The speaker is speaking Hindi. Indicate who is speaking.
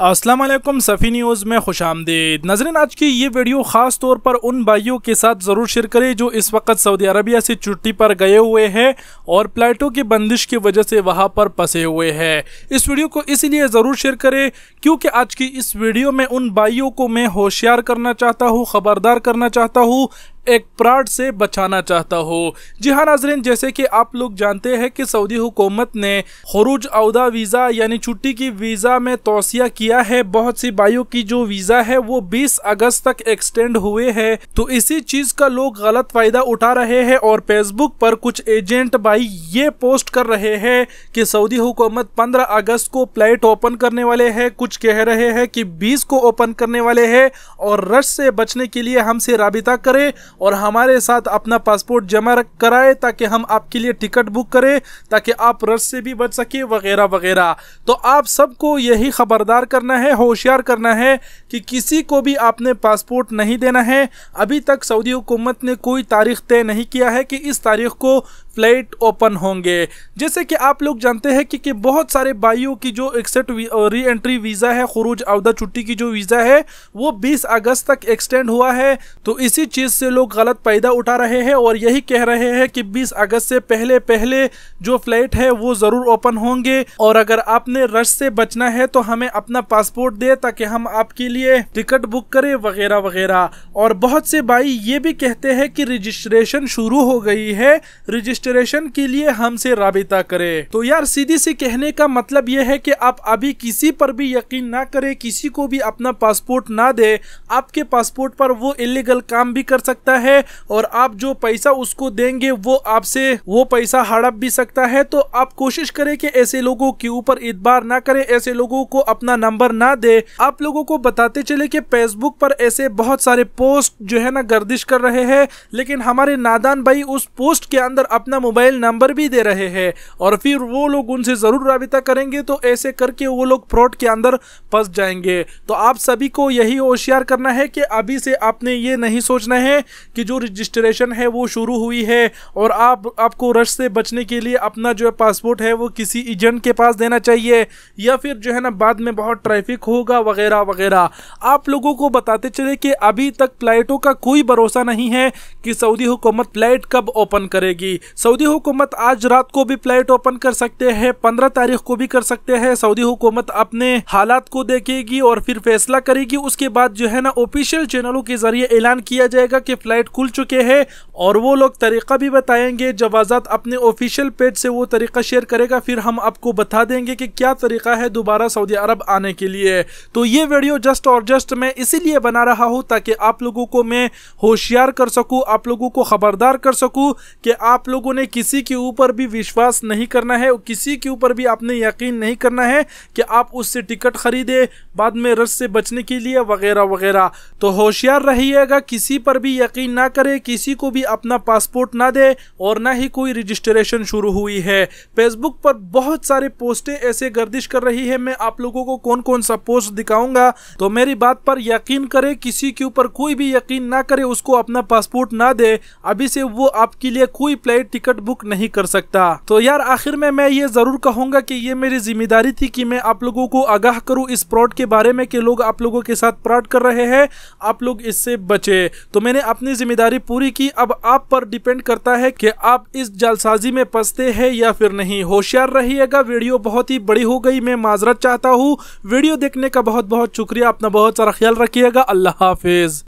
Speaker 1: असलम सफ़ी न्यूज़ में खुश आमदेद नजरन आज की ये वीडियो ख़ास तौर पर उन भाइयों के साथ ज़रूर शेयर करें जो इस वक्त सऊदी अरबिया से छुट्टी पर गए हुए हैं और प्लेटों की बंदिश की वजह से वहाँ पर फंसे हुए हैं इस वीडियो को इसलिए ज़रूर शेयर करें क्योंकि आज की इस वीडियो में उन भाइयों को मैं होशियार करना चाहता हूँ ख़बरदार करना चाहता हूँ एक प्राट से बचाना चाहता हो जी हाँ नाजरीन जैसे कि आप लोग जानते हैं कि सऊदी हुकूमत ने खरूज अहदा वीज़ा यानी छुट्टी की वीज़ा में तोसिया किया है बहुत सी बाइयों की जो वीज़ा है वो 20 अगस्त तक एक्सटेंड हुए है तो इसी चीज़ का लोग गलत फ़ायदा उठा रहे हैं और फेसबुक पर कुछ एजेंट भाई ये पोस्ट कर रहे हैं कि सऊदी हुकूमत पंद्रह अगस्त को फ्लाइट ओपन करने वाले है कुछ कह रहे हैं कि बीस को ओपन करने वाले है और रश से बचने के लिए हमसे रबिता करें और हमारे साथ अपना पासपोर्ट जमा कराए ताकि हम आपके लिए टिकट बुक करें ताकि आप रश से भी बच सके वगैरह वगैरह तो आप सबको यही खबरदार करना है होशियार करना है कि किसी को भी आपने पासपोर्ट नहीं देना है अभी तक सऊदी हुकूमत ने कोई तारीख तय नहीं किया है कि इस तारीख को फ्लाइट ओपन होंगे जैसे कि आप लोग जानते हैं कि, कि बहुत सारे बाइयों की जो एक्सेट री एंट्री वीज़ा है खुरूज अवधा छुट्टी की जो वीज़ा है वो 20 अगस्त तक एक्सटेंड हुआ है तो इसी चीज़ से लोग गलत फ़ायदा उठा रहे हैं और यही कह रहे हैं कि 20 अगस्त से पहले पहले जो फ्लैट है वो ज़रूर ओपन होंगे और अगर आपने रश से बचना है तो हमें अपना पासपोर्ट दे ताकि हम आपके लिए टिकट बुक करें वगैरह वगैरह और बहुत से बाई ये भी कहते हैं कि रजिस्ट्रेशन शुरू हो गई है रजिस्ट्रेशन रजिस्ट्रेशन के लिए हमसे रबता करे तो यार सीधी से कहने का मतलब ये है कि आप अभी किसी पर भी यकीन ना करे किसी को भी अपना पासपोर्ट ना दे आपके पासपोर्ट पर वो इलीगल काम भी कर सकता है और आप जो पैसा उसको देंगे वो आपसे वो पैसा हड़प भी सकता है तो आप कोशिश करें कि ऐसे लोगों के ऊपर इतबार ना करें ऐसे लोगों को अपना नंबर ना दे आप लोगों को बताते चले कि फेसबुक पर ऐसे बहुत सारे पोस्ट जो है ना गर्दिश कर रहे हैं लेकिन हमारे नादान भाई उस पोस्ट के अंदर अपना अपना मोबाइल नंबर भी दे रहे हैं और फिर वो लोग उनसे ज़रूर रबिता करेंगे तो ऐसे करके वो लोग फ्रॉड के अंदर फंस जाएंगे तो आप सभी को यही होशियार करना है कि अभी से आपने ये नहीं सोचना है कि जो रजिस्ट्रेशन है वो शुरू हुई है और आप आपको रश से बचने के लिए अपना जो है पासपोर्ट है वो किसी एजेंट के पास देना चाहिए या फिर जो है ना बाद में बहुत ट्रैफिक होगा वगैरह वगैरह आप लोगों को बताते चले कि अभी तक फ्लाइटों का कोई भरोसा नहीं है कि सऊदी हुकूमत फ्लाइट कब ओपन करेगी सऊदी हुकूमत आज रात को भी फ्लाइट ओपन कर सकते हैं पंद्रह तारीख को भी कर सकते हैं सऊदी हुकूमत अपने हालात को देखेगी और फिर फैसला करेगी उसके बाद जो है ना ऑफिशियल चैनलों के जरिए ऐलान किया जाएगा कि फ्लाइट खुल चुके हैं और वो लोग तरीका भी बताएंगे जवाजात अपने ऑफिशियल पेज से वो तरीका शेयर करेगा फिर हम आपको बता देंगे कि क्या तरीका है दोबारा सऊदी अरब आने के लिए तो ये वीडियो जस्ट और जस्ट मैं इसीलिए बना रहा हूँ ताकि आप लोगों को मैं होशियार कर सकूँ आप लोगों को खबरदार कर सकूँ कि आप लोगों लोगों ने किसी के ऊपर भी विश्वास नहीं करना है किसी के ऊपर भी आपने यकीन नहीं करना है कि आप उससे टिकट खरीदे बाद में रस से बचने के लिए वगैरह वगैरह तो होशियार रहिएगा किसी पर भी यकीन ना करे किसी को भी अपना पासपोर्ट ना दे और ना ही कोई रजिस्ट्रेशन शुरू हुई है फेसबुक पर बहुत सारे पोस्टें ऐसे गर्दिश कर रही है मैं आप लोगों को कौन कौन सा पोस्ट दिखाऊंगा तो मेरी बात पर यकीन करे किसी के ऊपर कोई भी यकीन ना करे उसको अपना पासपोर्ट ना दे अभी से वो आपके लिए कोई फ्लाइट टिकट बुक नहीं कर सकता तो यार आखिर में मैं ये जरूर कहूंगा कि ये मेरी जिम्मेदारी थी कि मैं आप लोगों को आगाह करूं इस फ्रॉड के बारे में कि लोग आप लोगों के साथ फ्रॉड कर रहे हैं आप लोग इससे बचे तो मैंने अपनी जिम्मेदारी पूरी की अब आप पर डिपेंड करता है कि आप इस जालसाजी में फंसते हैं या फिर नहीं होशियार रहिएगा वीडियो बहुत ही बड़ी हो गई मैं माजरत चाहता हूँ वीडियो देखने का बहुत बहुत शुक्रिया अपना बहुत सारा ख्याल रखिएगा अल्लाह हाफिज